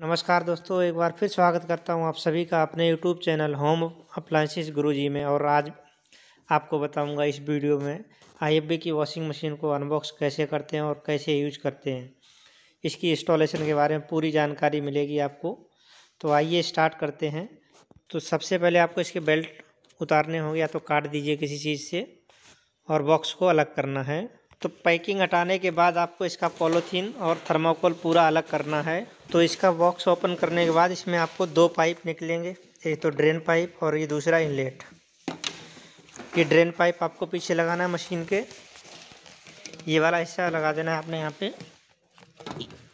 नमस्कार दोस्तों एक बार फिर स्वागत करता हूं आप सभी का अपने YouTube channel home appliances Guruji में और आज आपको बताऊंगा इस वीडियो में आई की वॉशिंग मशीन को अनबॉक्स कैसे करते हैं और कैसे यूज करते हैं इसकी इंस्टॉलेशन के बारे में पूरी जानकारी मिलेगी आपको तो आइए स्टार्ट करते हैं तो सबसे पहले आपको इसके बेल्ट उतारने होंगे या तो काट दीजिए किसी चीज़ से और बॉक्स को अलग करना है तो पैकिंग हटाने के बाद आपको इसका पॉलोथीन और थर्माकोल पूरा अलग करना है तो इसका बॉक्स ओपन करने के बाद इसमें आपको दो पाइप निकलेंगे एक तो ड्रेन पाइप और ये दूसरा इनलेट ये ड्रेन पाइप आपको पीछे लगाना है मशीन के ये वाला हिस्सा लगा देना है आपने यहाँ पे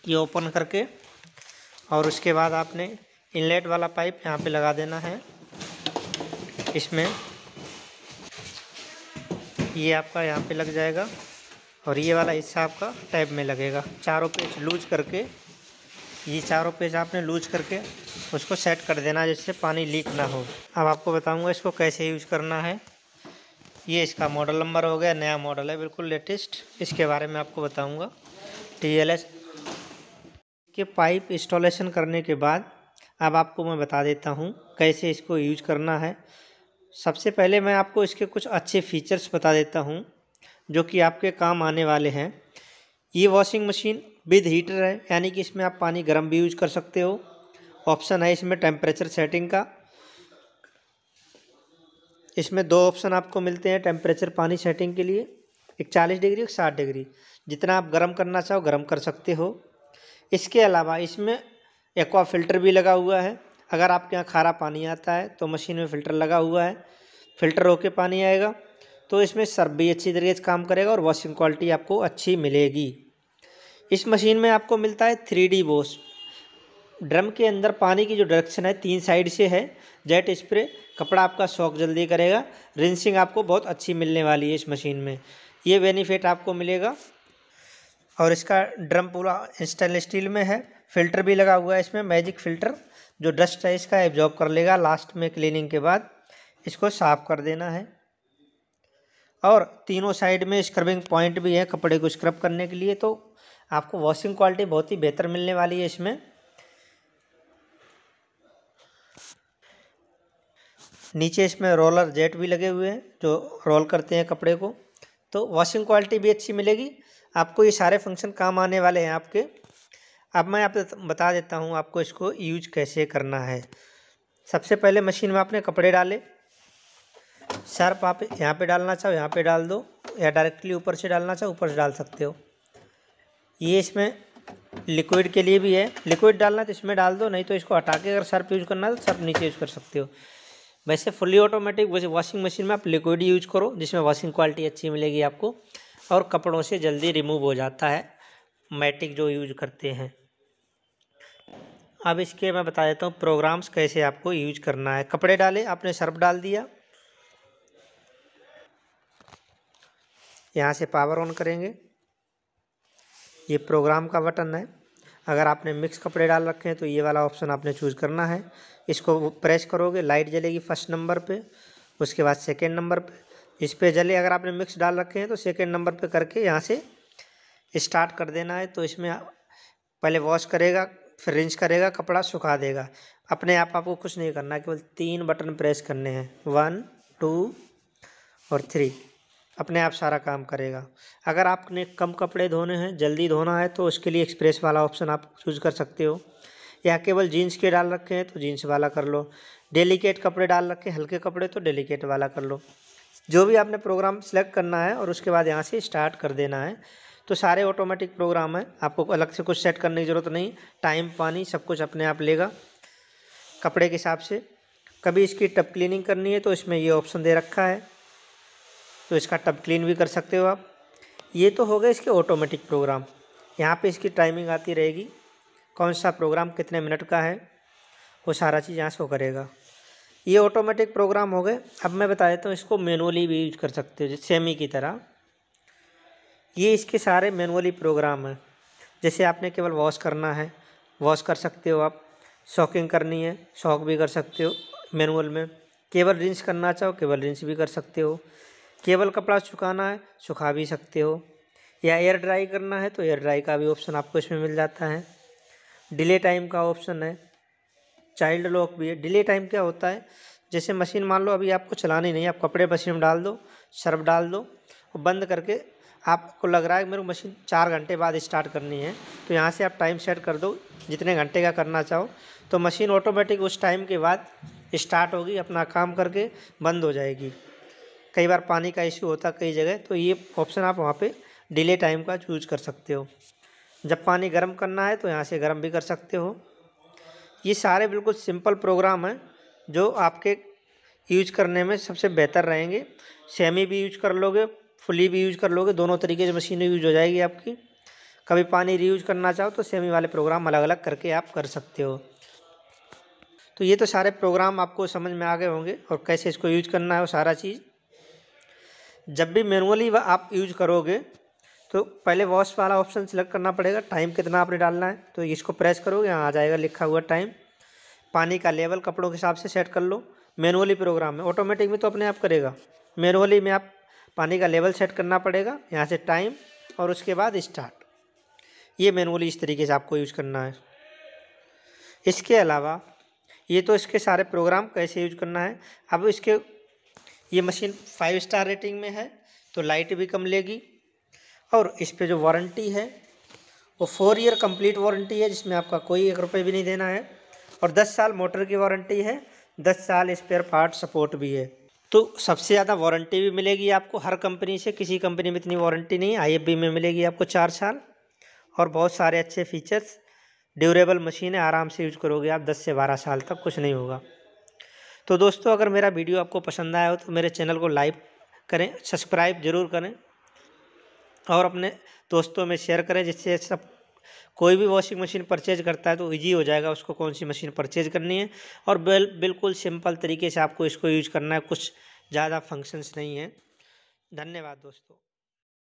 ये ओपन करके और उसके बाद आपने इनलेट वाला पाइप यहाँ पे लगा देना है इसमें ये आपका यहाँ पे लग जाएगा और ये वाला हिस्सा आपका टैब में लगेगा चारों पेज लूज करके ये चारों पेज आपने लूज करके उसको सेट कर देना जिससे पानी लीक ना हो अब आपको बताऊंगा इसको कैसे यूज़ करना है ये इसका मॉडल नंबर हो गया नया मॉडल है बिल्कुल लेटेस्ट इसके बारे में आपको बताऊंगा टीएलएस के पाइप इंस्टॉलेशन करने के बाद अब आपको मैं बता देता हूँ कैसे इसको यूज करना है सबसे पहले मैं आपको इसके कुछ अच्छे फीचर्स बता देता हूँ जो कि आपके काम आने वाले हैं ये वॉशिंग मशीन विद हीटर है यानी कि इसमें आप पानी गर्म भी यूज कर सकते हो ऑप्शन है इसमें टेम्परेचर सेटिंग का इसमें दो ऑप्शन आपको मिलते हैं टेम्परेचर पानी सेटिंग के लिए एक चालीस डिग्री एक साठ डिग्री जितना आप गर्म करना चाहो गर्म कर सकते हो इसके अलावा इसमें एक्वा फिल्टर भी लगा हुआ है अगर आपके यहाँ खारा पानी आता है तो मशीन में फ़िल्टर लगा हुआ है फ़िल्टर होके पानी आएगा तो इसमें सर्व भी अच्छी तरीके से काम करेगा और वॉशिंग क्वालिटी आपको अच्छी मिलेगी इस मशीन में आपको मिलता है थ्री डी वॉश ड्रम के अंदर पानी की जो डायरेक्शन है तीन साइड से है जेट स्प्रे कपड़ा आपका शौक जल्दी करेगा रिंसिंग आपको बहुत अच्छी मिलने वाली है इस मशीन में ये बेनिफिट आपको मिलेगा और इसका ड्रम पूरा स्टेनलेस स्टील में है फिल्टर भी लगा हुआ है इसमें मैजिक फिल्टर जो डस्ट है इसका एब्जॉर्ब कर लेगा लास्ट में क्लीनिंग के बाद इसको साफ़ कर देना है और तीनों साइड में स्क्रबिंग पॉइंट भी है कपड़े को स्क्रब करने के लिए तो आपको वॉशिंग क्वालिटी बहुत ही बेहतर मिलने वाली है इसमें नीचे इसमें रोलर जेट भी लगे हुए हैं जो रोल करते हैं कपड़े को तो वॉशिंग क्वालिटी भी अच्छी मिलेगी आपको ये सारे फंक्शन काम आने वाले हैं आपके अब मैं आप बता देता हूँ आपको इसको यूज कैसे करना है सबसे पहले मशीन में आपने कपड़े डाले सर्प आप यहाँ पे डालना चाहो यहाँ पे डाल दो या डायरेक्टली ऊपर से डालना चाहो ऊपर से डाल सकते हो ये इसमें लिक्विड के लिए भी है लिक्विड डालना तो इसमें डाल दो नहीं तो इसको हटा के अगर सर्फ यूज़ करना है तो सर्फ नीचे यूज़ कर सकते हो वैसे फुली ऑटोमेटिक वैसे वॉशिंग मशीन में आप लिक्विड यूज करो जिसमें वॉशिंग क्वालिटी अच्छी मिलेगी आपको और कपड़ों से जल्दी रिमूव हो जाता है मैटिक जो यूज करते हैं अब इसके मैं बता देता हूँ प्रोग्राम्स कैसे आपको यूज करना है कपड़े डाले आपने सर्फ डाल दिया यहाँ से पावर ऑन करेंगे ये प्रोग्राम का बटन है अगर आपने मिक्स कपड़े डाल रखे हैं तो ये वाला ऑप्शन आपने चूज़ करना है इसको प्रेस करोगे लाइट जलेगी फर्स्ट नंबर पे उसके बाद सेकेंड नंबर पे इस पर जले अगर आपने मिक्स डाल रखे हैं तो सेकेंड नंबर पे करके यहाँ से स्टार्ट कर देना है तो इसमें पहले वॉश करेगा फिर रिंज करेगा कपड़ा सुखा देगा अपने आप आपको कुछ नहीं करना केवल तीन बटन प्रेस करने हैं वन टू और थ्री अपने आप सारा काम करेगा अगर आपने कम कपड़े धोने हैं जल्दी धोना है तो उसके लिए एक्सप्रेस वाला ऑप्शन आप चूज़ कर सकते हो या केवल जीन्स के डाल रखे हैं तो जीन्स वाला कर लो डेलीकेट कपड़े डाल रखे हल्के कपड़े तो डेलीकेट वाला कर लो जो भी आपने प्रोग्राम सेलेक्ट करना है और उसके बाद यहाँ से स्टार्ट कर देना है तो सारे ऑटोमेटिक प्रोग्राम हैं आपको अलग से कुछ सेट करने की ज़रूरत नहीं टाइम पानी सब कुछ अपने आप लेगा कपड़े के हिसाब से कभी इसकी टप क्लीनिंग करनी है तो इसमें ये ऑप्शन दे रखा है तो इसका टब क्लीन भी कर सकते हो आप ये तो हो गए इसके ऑटोमेटिक प्रोग्राम यहाँ पे इसकी टाइमिंग आती रहेगी कौन सा प्रोग्राम कितने मिनट का है वो सारा चीज़ यहाँ से करेगा ये ऑटोमेटिक प्रोग्राम हो गए अब मैं बता देता हूँ इसको मैनुअली भी यूज कर सकते हो सेमी की तरह ये इसके सारे मैनुअली प्रोग्राम हैं जैसे आपने केवल वॉश करना है वॉश कर सकते हो आप शॉकिंग करनी है शॉक भी कर सकते हो मैनुअल में केवल रिंस करना चाहो केवल रिंस भी कर सकते हो केवल कपड़ा सुखाना है सुखा भी सकते हो या एयर ड्राई करना है तो एयर ड्राई का भी ऑप्शन आपको इसमें मिल जाता है डिले टाइम का ऑप्शन है चाइल्ड लॉक भी है डिले टाइम क्या होता है जैसे मशीन मान लो अभी आपको चलानी नहीं आप कपड़े मशीन में डाल दो सर्फ डाल दो और बंद करके आपको लग रहा है मेरे को मशीन चार घंटे बाद स्टार्ट करनी है तो यहाँ से आप टाइम सेट कर दो जितने घंटे का करना चाहो तो मशीन ऑटोमेटिक उस टाइम के बाद स्टार्ट होगी अपना काम करके बंद हो जाएगी कई बार पानी का इश्यू होता कई जगह तो ये ऑप्शन आप वहाँ पर डिले टाइम का चूज कर सकते हो जब पानी गर्म करना है तो यहाँ से गर्म भी कर सकते हो ये सारे बिल्कुल सिंपल प्रोग्राम हैं जो आपके यूज करने में सबसे बेहतर रहेंगे सेमी भी यूज कर लोगे फुली भी यूज कर लोगे दोनों तरीके से मशीनें यूज हो जाएगी आपकी कभी पानी रीयूज करना चाहो तो सेमी वाले प्रोग्राम अलग अलग करके आप कर सकते हो तो ये तो सारे प्रोग्राम आपको समझ में आ गए होंगे और कैसे इसको यूज करना है वो सारा चीज़ जब भी मैनुअली आप यूज करोगे तो पहले वॉश वाला ऑप्शन सेलेक्ट करना पड़ेगा टाइम कितना आपने डालना है तो इसको प्रेस करोगे यहाँ आ जाएगा लिखा हुआ टाइम पानी का लेवल कपड़ों के हिसाब से सेट कर लो मैनुअली प्रोग्राम में ऑटोमेटिक में तो अपने आप करेगा मैनुअली में आप पानी का लेवल सेट करना पड़ेगा यहाँ से टाइम और उसके बाद स्टार्ट ये मैनुअली इस तरीके से आपको यूज़ करना है इसके अलावा ये तो इसके सारे प्रोग्राम कैसे यूज करना है अब इसके ये मशीन फाइव स्टार रेटिंग में है तो लाइट भी कम लेगी और इस पर जो वारंटी है वो फोर ईयर कंप्लीट वारंटी है जिसमें आपका कोई एक रुपये भी नहीं देना है और दस साल मोटर की वारंटी है दस साल स्पेयर पार्ट सपोर्ट भी है तो सबसे ज़्यादा वारंटी भी मिलेगी आपको हर कंपनी से किसी कंपनी में इतनी वारंटी नहीं आई में मिलेगी आपको चार साल और बहुत सारे अच्छे फीचर्स ड्यूरेबल मशीन है आराम से यूज करोगे आप दस से बारह साल तक कुछ नहीं होगा तो दोस्तों अगर मेरा वीडियो आपको पसंद आया हो तो मेरे चैनल को लाइक करें सब्सक्राइब जरूर करें और अपने दोस्तों में शेयर करें जिससे सब कोई भी वॉशिंग मशीन परचेज करता है तो ईजी हो जाएगा उसको कौन सी मशीन परचेज करनी है और बिल बिल्कुल सिंपल तरीके से आपको इसको यूज करना है कुछ ज़्यादा फंक्शंस नहीं हैं धन्यवाद दोस्तों